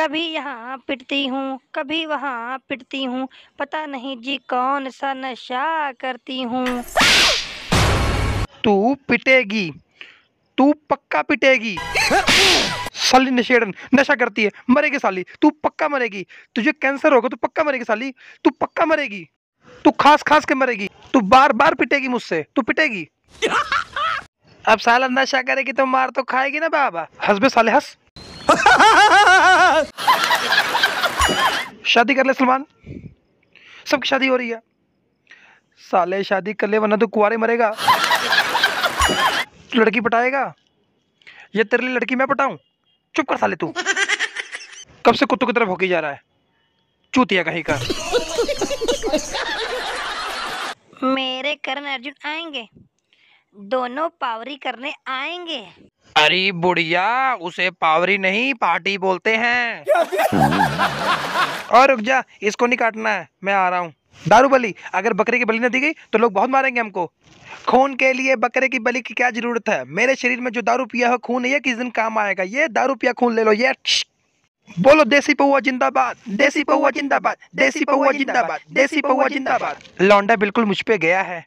कभी यहाँ पिटती हूँ कभी वहाँ पिटती हूँ पता नहीं जी कौन सा नशा करती हूँ तू पिटेगी तू पक्का पिटेगी साली नशेड़न नशा करती है मरेगी साली तू पक्का मरेगी तुझे कैंसर होगा तू पक्का मरेगी साली तू पक्का मरेगी तू खास खास के मरेगी तू बार बार पिटेगी मुझसे तू पिटेगी अब साला नशा करेगी तो मार तो खाएगी ना बाबा हंस बे साले हंस शादी कर ले सलमान सबकी शादी हो रही है साले शादी कर ले वरना तो कुआरे मरेगा लड़की पटाएगा ये तेरे लिए लड़की मैं पटाऊं चुप कर साले तू कब से कुत्तों की तरफ होके जा रहा है चूतिया कहीं का मेरे करण अर्जुन आएंगे दोनों पावरी करने आएंगे अरे बुढ़िया उसे पावरी नहीं पार्टी बोलते हैं और रुक जा इसको नहीं काटना है मैं आ रहा हूँ दारू बली अगर बकरे की बलि न दी गई तो लोग बहुत मारेंगे हमको खून के लिए बकरे की बलि की क्या जरूरत है मेरे शरीर में जो दारू पिया है खून ये किस दिन काम आएगा ये दारू पिया खून ले लो ये बोलो देसी पौआ जिंदाबाद देसी पौआ जिंदाबाद देसी पौआ जिंदाबाद देसी पौआ जिंदाबाद लौंडा बिल्कुल मुझ पे गया है